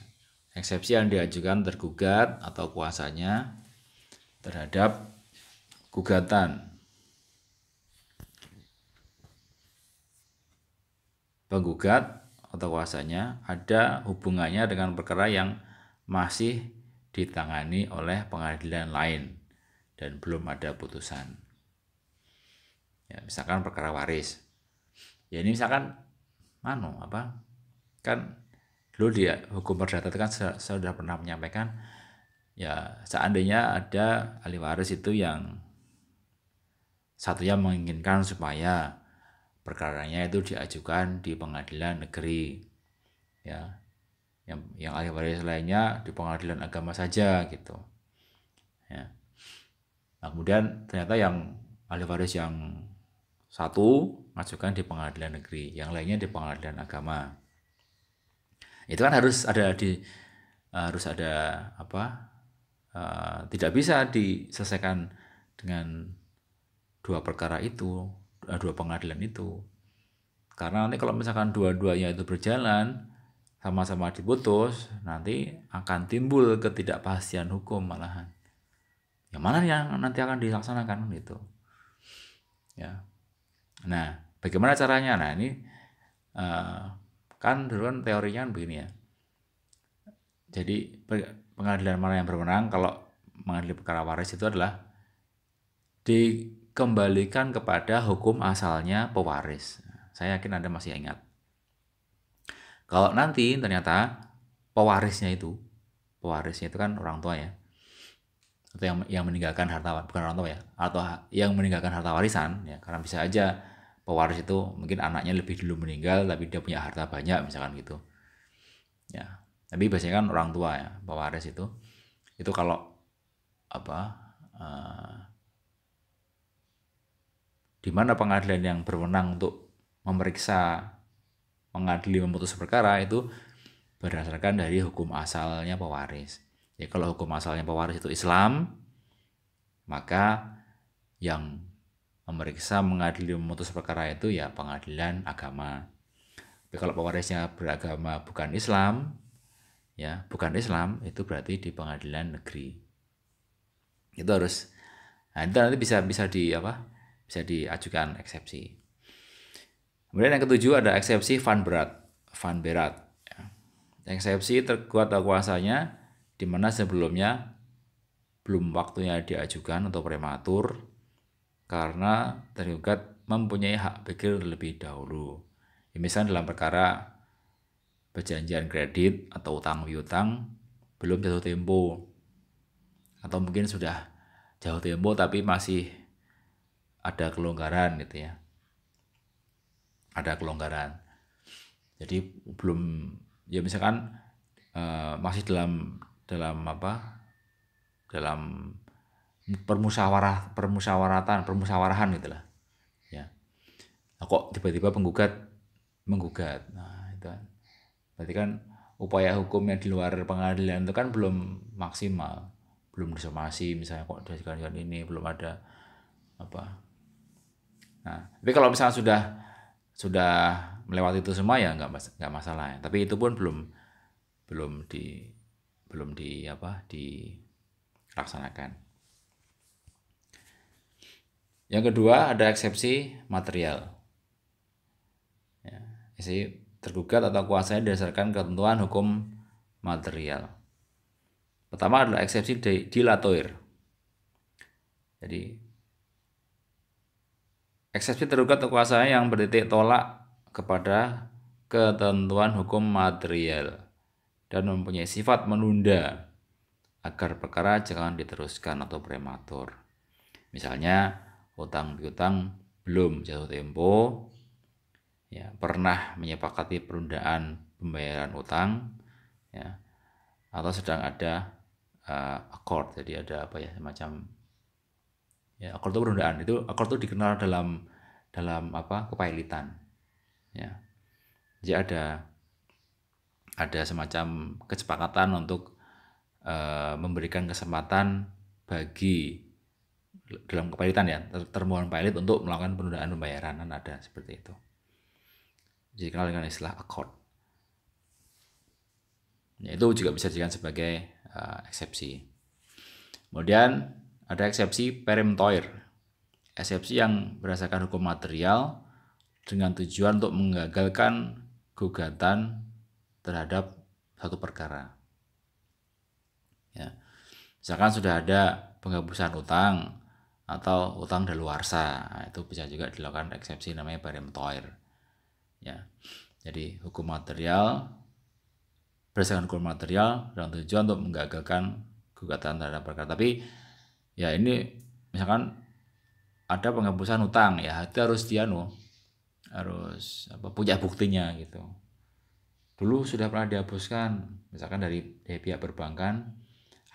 eksepsi yang diajukan tergugat atau kuasanya terhadap gugatan penggugat atau kuasanya ada hubungannya dengan perkara yang masih ditangani oleh pengadilan lain dan belum ada putusan. Ya, misalkan perkara waris. Ya ini misalkan mano apa? Kan dulu dia hukum perdata itu kan saya, sudah pernah menyampaikan ya seandainya ada ahli waris itu yang satunya menginginkan supaya perkaranya itu diajukan di pengadilan negeri ya yang yang ahli waris lainnya di pengadilan agama saja gitu ya nah, kemudian ternyata yang ahli waris yang satu majukan di pengadilan negeri yang lainnya di pengadilan agama itu kan harus ada di harus ada apa uh, tidak bisa diselesaikan dengan dua perkara itu dua pengadilan itu karena nanti kalau misalkan dua-duanya itu berjalan sama-sama diputus nanti akan timbul ketidakpastian hukum malahan yang mana yang nanti akan dilaksanakan itu ya nah bagaimana caranya nah ini eh, kan dulu kan teorinya kan begini ya jadi pengadilan mana yang berwenang kalau mengadili perkara waris itu adalah di kembalikan kepada hukum asalnya pewaris. Saya yakin Anda masih ingat. Kalau nanti ternyata pewarisnya itu, pewarisnya itu kan orang tua ya, atau yang yang meninggalkan harta bukan orang tua ya, atau yang meninggalkan harta warisan ya, karena bisa aja pewaris itu mungkin anaknya lebih dulu meninggal tapi dia punya harta banyak misalkan gitu. Ya, tapi biasanya kan orang tua ya pewaris itu, itu kalau apa eh, di mana pengadilan yang berwenang untuk memeriksa mengadili memutus perkara itu berdasarkan dari hukum asalnya pewaris. Ya kalau hukum asalnya pewaris itu Islam, maka yang memeriksa mengadili memutus perkara itu ya pengadilan agama. Tapi kalau pewarisnya beragama bukan Islam, ya bukan Islam itu berarti di pengadilan negeri. Itu harus nah itu nanti bisa bisa di apa? bisa diajukan eksepsi. Kemudian yang ketujuh ada eksepsi van berat. Van berat. Ya. Eksepsi terkuat atau kuasanya di mana sebelumnya belum waktunya diajukan atau prematur karena tergugat mempunyai hak pikir lebih dahulu. Ya, misalnya dalam perkara perjanjian kredit atau utang piutang belum jatuh tempo atau mungkin sudah jauh tempo tapi masih ada kelonggaran gitu ya. Ada kelonggaran. Jadi belum ya misalkan uh, masih dalam dalam apa? dalam permusyawarah permusyawaratan, permusyawarahan gitu Ya. Nah, kok tiba-tiba penggugat menggugat. Nah, itu kan. Berarti kan upaya hukum yang di luar pengadilan itu kan belum maksimal belum disomasi misalnya kok dari ini belum ada apa Nah, tapi kalau misalnya sudah sudah melewati itu semua ya nggak nggak masalah. Ya. Tapi itu pun belum belum di belum di apa dilaksanakan. Yang kedua ada eksepsi material. Ya, isi tergugat atau kuasanya didasarkan ketentuan hukum material. Pertama adalah eksepsi dilatoir. Jadi Eksepsi tergugat kekuasaan yang bertitik tolak kepada ketentuan hukum material dan mempunyai sifat menunda agar perkara jangan diteruskan atau prematur. Misalnya utang piutang belum jatuh tempo, ya pernah menyepakati perundaan pembayaran utang, ya atau sedang ada uh, accord, jadi ada apa ya semacam ya akor itu perundaan itu akor itu dikenal dalam dalam apa kepailitan ya jadi ada ada semacam kesepakatan untuk uh, memberikan kesempatan bagi dalam kepailitan ya termohon pailit untuk melakukan penundaan pembayaran Dan ada seperti itu jadi kenal dengan istilah akord ya, itu juga bisa dijadikan sebagai uh, eksepsi kemudian ada eksepsi peremptoir, eksepsi yang berdasarkan hukum material dengan tujuan untuk menggagalkan gugatan terhadap satu perkara. Ya. Misalkan sudah ada penghapusan utang atau utang daluarsa, nah, itu bisa juga dilakukan eksepsi namanya peremptoir. Ya. Jadi hukum material berdasarkan hukum material dengan tujuan untuk menggagalkan gugatan terhadap perkara. Tapi ya ini misalkan ada penghapusan utang ya itu harus dianu harus apa punya buktinya gitu dulu sudah pernah dihapuskan misalkan dari, dari pihak perbankan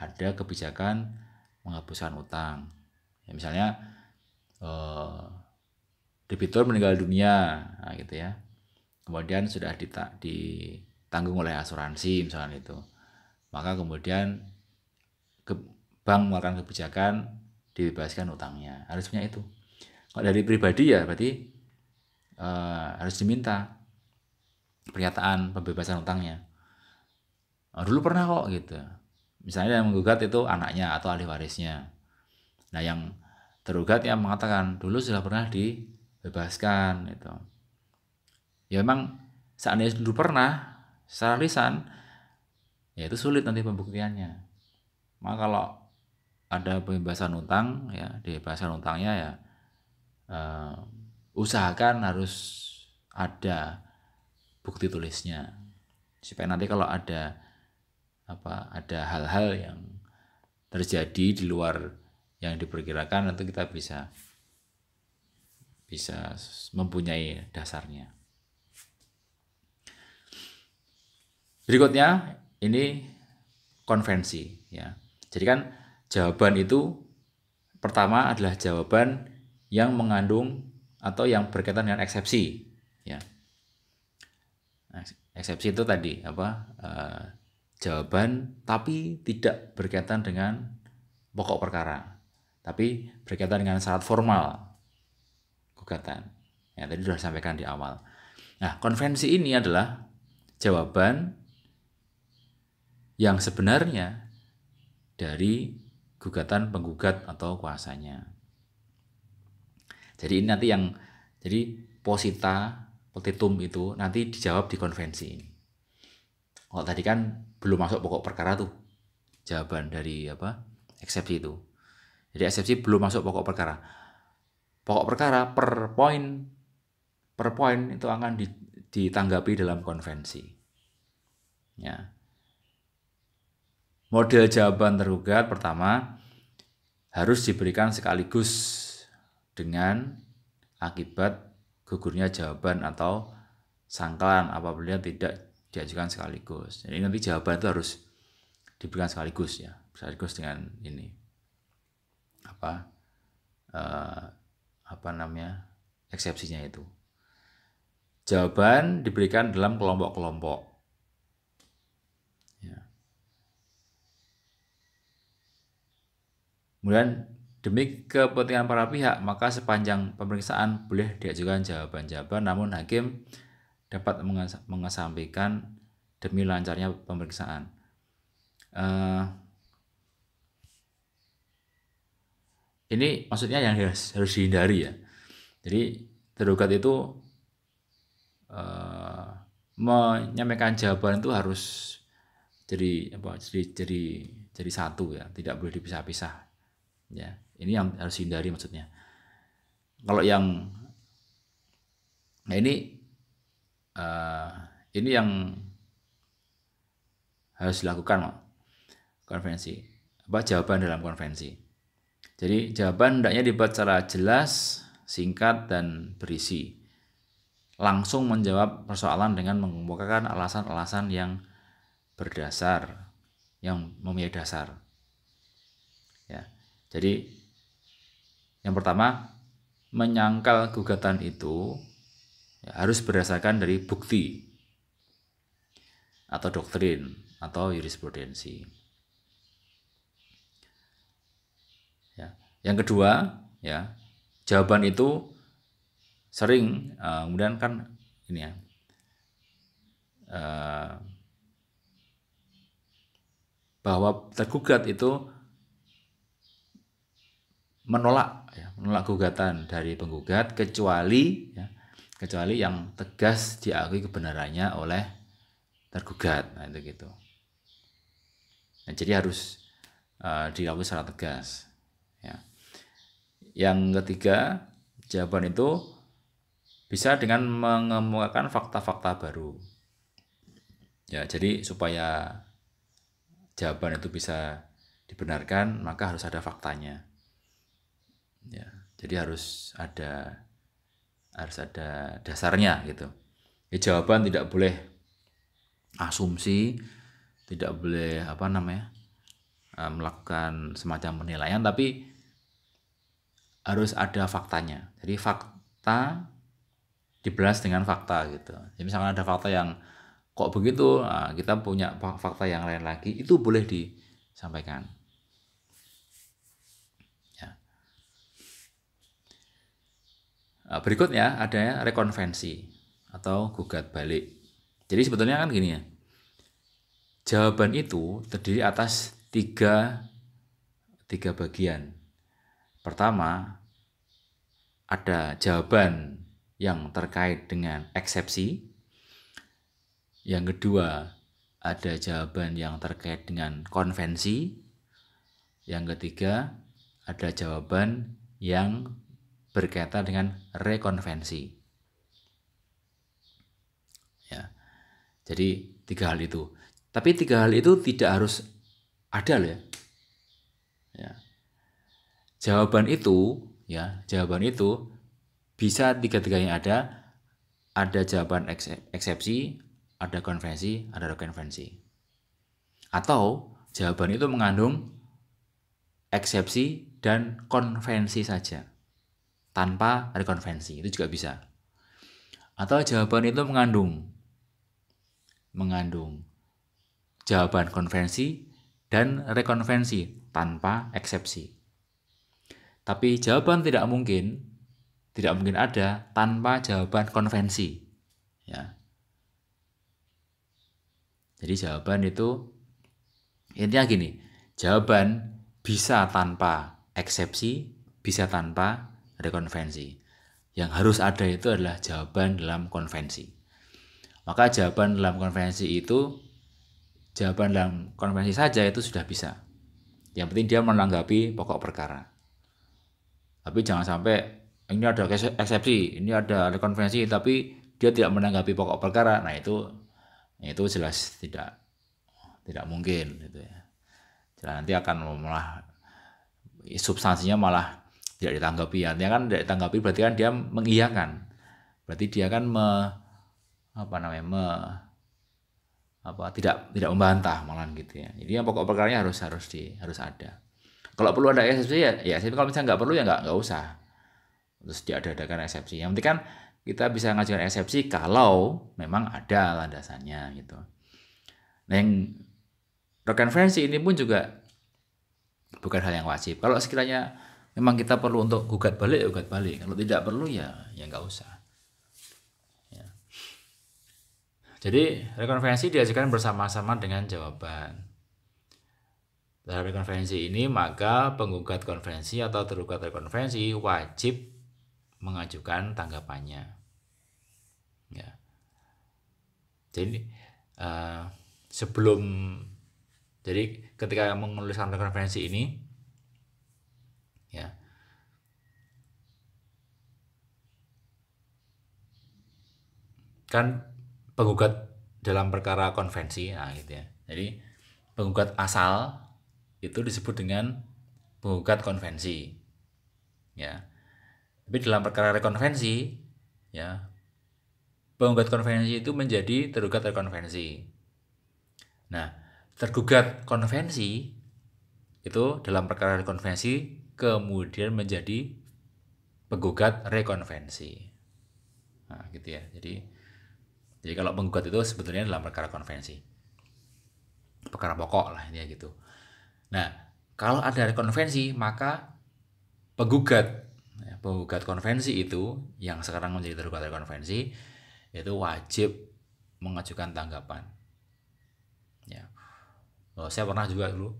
ada kebijakan menghapuskan utang ya, misalnya eh, debitur meninggal dunia nah, gitu ya kemudian sudah ditanggung oleh asuransi misalnya itu maka kemudian ke, bank mengeluarkan kebijakan dibebaskan utangnya harusnya itu kalau dari pribadi ya berarti e, harus diminta pernyataan pembebasan utangnya oh, dulu pernah kok gitu misalnya yang menggugat itu anaknya atau ahli warisnya nah yang tergugat yang mengatakan dulu sudah pernah dibebaskan itu ya memang seandainya dulu pernah secara lisan ya itu sulit nanti pembuktiannya maka kalau ada pembebasan utang ya di pembebasan utangnya ya uh, usahakan harus ada bukti tulisnya supaya nanti kalau ada apa ada hal-hal yang terjadi di luar yang diperkirakan tentu kita bisa bisa mempunyai dasarnya berikutnya ini konvensi ya jadi kan jawaban itu pertama adalah jawaban yang mengandung atau yang berkaitan dengan eksepsi ya nah, eksepsi itu tadi apa eh, jawaban tapi tidak berkaitan dengan pokok perkara tapi berkaitan dengan syarat formal gugatan ya tadi sudah sampaikan di awal nah konvensi ini adalah jawaban yang sebenarnya dari gugatan penggugat atau kuasanya. Jadi ini nanti yang jadi posita petitum itu nanti dijawab di konvensi ini. Kalau tadi kan belum masuk pokok perkara tuh jawaban dari apa eksepsi itu. Jadi eksepsi belum masuk pokok perkara. Pokok perkara per poin per poin itu akan ditanggapi dalam konvensi. Ya. Model jawaban tergugat pertama harus diberikan sekaligus dengan akibat gugurnya jawaban atau sangkalan apabila tidak diajukan sekaligus. Jadi nanti jawaban itu harus diberikan sekaligus ya, sekaligus dengan ini apa eh, apa namanya eksepsinya itu. Jawaban diberikan dalam kelompok-kelompok. Kemudian demi kepentingan para pihak, maka sepanjang pemeriksaan boleh diajukan jawaban-jawaban, namun hakim dapat mengesampingkan demi lancarnya pemeriksaan. Uh, ini maksudnya yang harus, harus dihindari ya. Jadi tergugat itu uh, menyampaikan jawaban itu harus jadi apa jadi jadi jadi satu ya, tidak boleh dipisah-pisah ya ini yang harus hindari maksudnya kalau yang nah ini uh, ini yang harus dilakukan konvensi apa jawaban dalam konvensi jadi jawaban hendaknya dibuat secara jelas singkat dan berisi langsung menjawab persoalan dengan mengemukakan alasan-alasan yang berdasar yang memiliki dasar ya jadi yang pertama menyangkal gugatan itu ya, harus berdasarkan dari bukti atau doktrin atau jurisprudensi. Ya. Yang kedua, ya jawaban itu sering uh, kemudian kan ini ya uh, bahwa tergugat itu menolak ya, menolak gugatan dari penggugat kecuali ya, kecuali yang tegas diakui kebenarannya oleh tergugat nah itu gitu nah, jadi harus uh, diakui secara tegas ya yang ketiga jawaban itu bisa dengan mengemukakan fakta-fakta baru ya jadi supaya jawaban itu bisa dibenarkan maka harus ada faktanya ya jadi harus ada harus ada dasarnya gitu ya, jawaban tidak boleh asumsi tidak boleh apa namanya eh, melakukan semacam penilaian tapi harus ada faktanya jadi fakta dibelas dengan fakta gitu jadi misalkan ada fakta yang kok begitu ah, kita punya fakta yang lain lagi itu boleh disampaikan Nah, berikutnya ada rekonvensi atau gugat balik. Jadi sebetulnya kan gini ya. Jawaban itu terdiri atas tiga, tiga bagian. Pertama, ada jawaban yang terkait dengan eksepsi. Yang kedua, ada jawaban yang terkait dengan konvensi. Yang ketiga, ada jawaban yang berkaitan dengan rekonvensi. Ya. Jadi tiga hal itu. Tapi tiga hal itu tidak harus ada loh ya. ya. Jawaban itu ya, jawaban itu bisa tiga-tiganya ada. Ada jawaban eksepsi, ada konvensi, ada rekonvensi. Atau jawaban itu mengandung eksepsi dan konvensi saja tanpa rekonvensi itu juga bisa atau jawaban itu mengandung mengandung jawaban konvensi dan rekonvensi tanpa eksepsi tapi jawaban tidak mungkin tidak mungkin ada tanpa jawaban konvensi ya jadi jawaban itu intinya gini jawaban bisa tanpa eksepsi bisa tanpa ada konvensi. Yang harus ada itu adalah jawaban dalam konvensi. Maka jawaban dalam konvensi itu jawaban dalam konvensi saja itu sudah bisa. Yang penting dia menanggapi pokok perkara. Tapi jangan sampai ini ada eksepsi, ini ada konvensi tapi dia tidak menanggapi pokok perkara. Nah, itu itu jelas tidak tidak mungkin gitu ya. Jadi nanti akan malah substansinya malah tidak ditanggapi artinya kan tidak ditanggapi berarti kan dia mengiyakan berarti dia kan me, apa namanya me, apa tidak tidak membantah malah gitu ya jadi yang pokok perkaranya harus harus di harus ada kalau perlu ada eksepsi ya, ya tapi kalau misalnya nggak perlu ya nggak nggak usah terus ada diadakan eksepsi yang penting kan kita bisa ngajukan eksepsi kalau memang ada landasannya gitu nah yang rekonferensi ini pun juga bukan hal yang wajib kalau sekiranya memang kita perlu untuk gugat balik ya gugat balik kalau tidak perlu ya ya nggak usah ya. jadi rekonvensi diajukan bersama-sama dengan jawaban dari rekonvensi ini maka penggugat konvensi atau tergugat rekonvensi wajib mengajukan tanggapannya ya jadi uh, sebelum jadi ketika menuliskan rekonvensi ini ya kan penggugat dalam perkara konvensi nah gitu ya jadi penggugat asal itu disebut dengan penggugat konvensi ya tapi dalam perkara rekonvensi ya penggugat konvensi itu menjadi tergugat rekonvensi nah tergugat konvensi itu dalam perkara rekonvensi kemudian menjadi penggugat rekonvensi. Nah, gitu ya. Jadi jadi kalau penggugat itu sebetulnya dalam perkara konvensi. Perkara pokok lah ini ya gitu. Nah, kalau ada rekonvensi maka penggugat ya, penggugat konvensi itu yang sekarang menjadi tergugat rekonvensi itu wajib mengajukan tanggapan. Ya. Oh, saya pernah juga dulu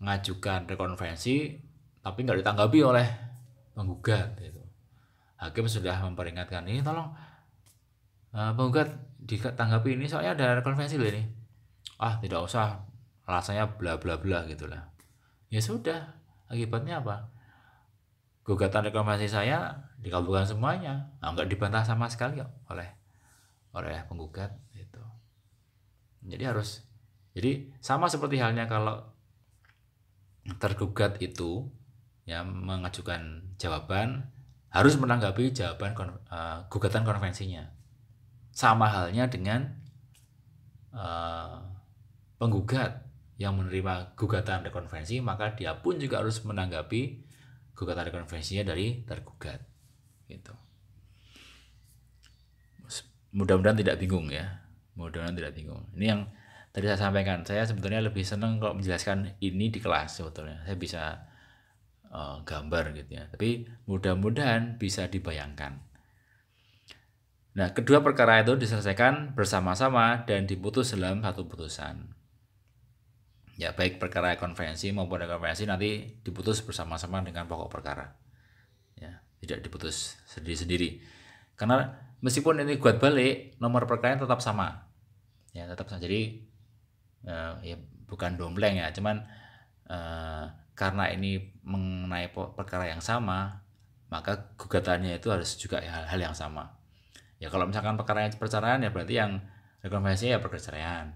ngajukan rekonvensi tapi nggak ditanggapi oleh penggugat gitu. Hakim sudah memperingatkan ini tolong uh, penggugat ditanggapi ini soalnya ada konvensi loh ini. Ah tidak usah alasannya bla bla bla gitulah. Ya sudah akibatnya apa? Gugatan reklamasi saya dikabulkan semuanya, nah, nggak dibantah sama sekali oleh oleh penggugat itu. Jadi harus jadi sama seperti halnya kalau tergugat itu ya mengajukan jawaban harus menanggapi jawaban uh, gugatan konvensinya. Sama halnya dengan uh, penggugat yang menerima gugatan rekonvensi, maka dia pun juga harus menanggapi gugatan rekonvensinya dari tergugat. Gitu. Mudah-mudahan tidak bingung ya. Mudah-mudahan tidak bingung. Ini yang tadi saya sampaikan. Saya sebetulnya lebih senang kalau menjelaskan ini di kelas sebetulnya. Saya bisa uh, gambar gitu ya. Tapi mudah-mudahan bisa dibayangkan. Nah, kedua perkara itu diselesaikan bersama-sama dan diputus dalam satu putusan. Ya, baik perkara konvensi maupun konvensi nanti diputus bersama-sama dengan pokok perkara. Ya, tidak diputus sendiri-sendiri. Karena meskipun ini buat balik, nomor perkara tetap sama. Ya, tetap sama. Jadi uh, ya bukan dompleng ya, cuman uh, karena ini mengenai perkara yang sama, maka gugatannya itu harus juga hal-hal yang sama. Ya kalau misalkan perkara yang perceraian ya berarti yang rekomendasi ya perceraian.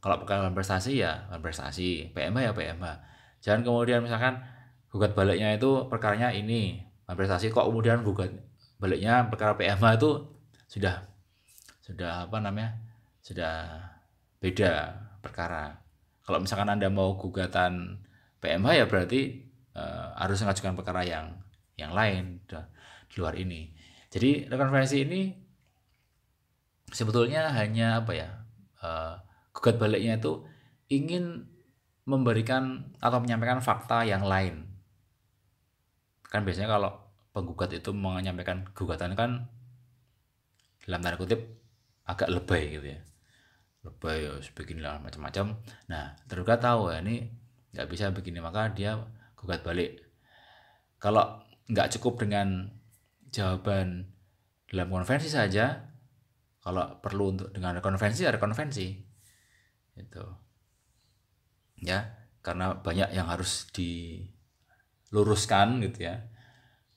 Kalau perkara prestasi ya prestasi, PMH ya PMH. Jangan kemudian misalkan gugat baliknya itu perkaranya ini, prestasi kok kemudian gugat baliknya perkara PMH itu sudah sudah apa namanya? sudah beda perkara. Kalau misalkan Anda mau gugatan PMH ya berarti uh, harus mengajukan perkara yang yang lain di luar ini. Jadi rekonferensi ini sebetulnya hanya apa ya uh, gugat baliknya itu ingin memberikan atau menyampaikan fakta yang lain. Kan biasanya kalau penggugat itu menyampaikan gugatan kan dalam tanda kutip agak lebay gitu ya lebay ya lah macam-macam nah tergugat tahu ya ini nggak bisa begini maka dia gugat balik kalau nggak cukup dengan jawaban dalam konvensi saja kalau perlu untuk dengan rekonvensi ada konvensi itu ya karena banyak yang harus diluruskan gitu ya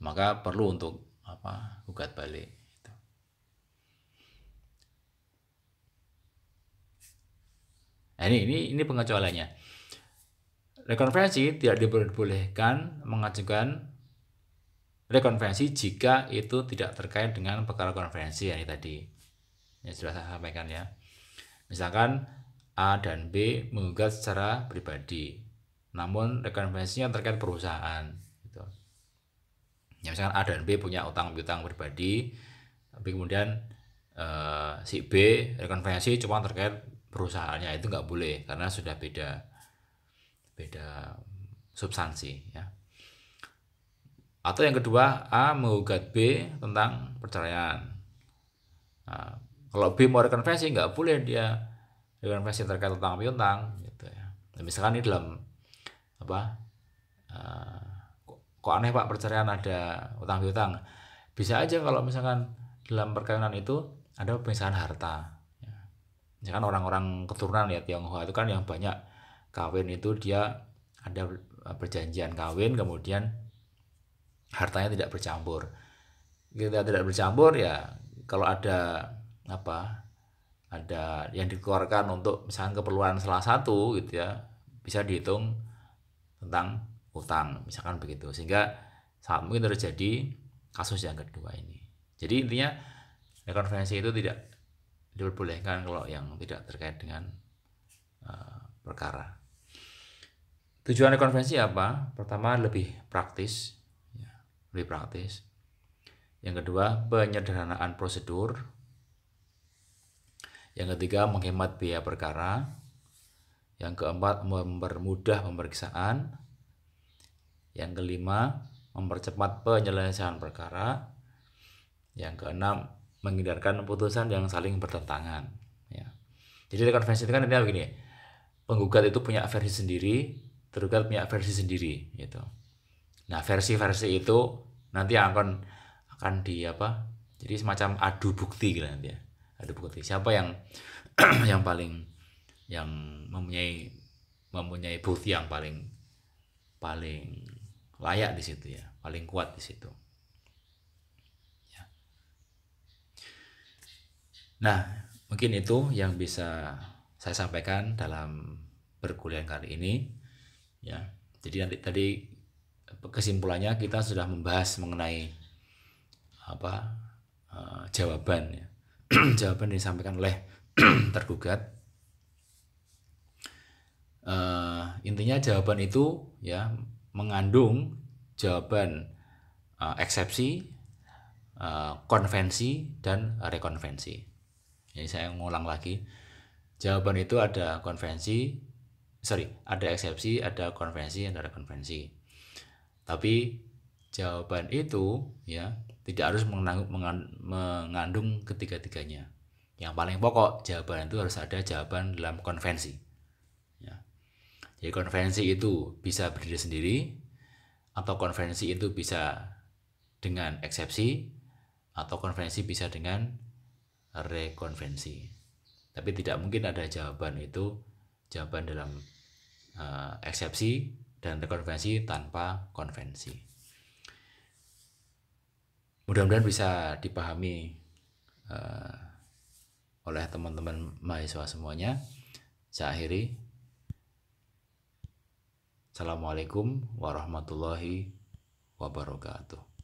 maka perlu untuk apa gugat balik gitu. nah, ini ini ini pengecualiannya Rekonvensi tidak diperbolehkan mengajukan rekonvensi jika itu tidak terkait dengan perkara konvensi yang tadi yang sudah saya sampaikan ya. Misalkan A dan B menggugat secara pribadi, namun rekonvensinya terkait perusahaan. Gitu. Ya, misalkan A dan B punya utang piutang pribadi, tapi kemudian eh, si B rekonvensi cuma terkait perusahaannya itu nggak boleh karena sudah beda beda substansi ya. Atau yang kedua, A menggugat B tentang perceraian. Nah, kalau B mau rekonversi nggak boleh dia rekonversi terkait tentang piutang gitu ya. Nah, misalkan ini dalam apa? Uh, kok, aneh Pak perceraian ada utang piutang. Bisa aja kalau misalkan dalam perkawinan itu ada pemisahan harta. Ya. Misalkan orang-orang keturunan ya Tionghoa itu kan yang banyak kawin itu dia ada e, perjanjian kawin kemudian hartanya tidak bercampur kita tidak bercampur ya kalau ada apa ada yang dikeluarkan untuk misalnya keperluan salah satu gitu ya bisa dihitung tentang utang misalkan begitu sehingga saat mungkin terjadi kasus yang kedua ini jadi intinya rekonvensi itu tidak diperbolehkan kalau yang tidak terkait dengan uh, perkara Tujuan konvensi apa? Pertama lebih praktis, ya, lebih praktis. Yang kedua penyederhanaan prosedur. Yang ketiga menghemat biaya perkara. Yang keempat mempermudah pemeriksaan. Yang kelima mempercepat penyelesaian perkara. Yang keenam menghindarkan putusan yang saling bertentangan. Ya. Jadi konvensi itu kan ini begini, penggugat itu punya versi sendiri, Tergugat punya versi sendiri gitu. Nah versi-versi itu nanti akan akan di apa? Jadi semacam adu bukti gitu nanti ya. Adu bukti siapa yang *clears throat* yang paling yang mempunyai mempunyai bukti yang paling paling layak di situ ya, paling kuat di situ. Ya. Nah mungkin itu yang bisa saya sampaikan dalam perkuliahan kali ini ya jadi nanti tadi eh, kesimpulannya kita sudah membahas mengenai apa uh, jawaban ya. *clears throat* jawaban yang disampaikan oleh *clears throat* tergugat uh, intinya jawaban itu ya mengandung jawaban uh, eksepsi uh, konvensi dan rekonvensi jadi saya ngulang lagi jawaban itu ada konvensi sorry ada eksepsi ada konvensi ada konvensi tapi jawaban itu ya tidak harus mengandung ketiga-tiganya yang paling pokok jawaban itu harus ada jawaban dalam konvensi ya. jadi konvensi itu bisa berdiri sendiri atau konvensi itu bisa dengan eksepsi atau konvensi bisa dengan rekonvensi tapi tidak mungkin ada jawaban itu jawaban dalam uh, eksepsi dan rekonvensi tanpa konvensi. Mudah-mudahan bisa dipahami uh, oleh teman-teman mahasiswa semuanya. Saya akhiri. Assalamualaikum warahmatullahi wabarakatuh.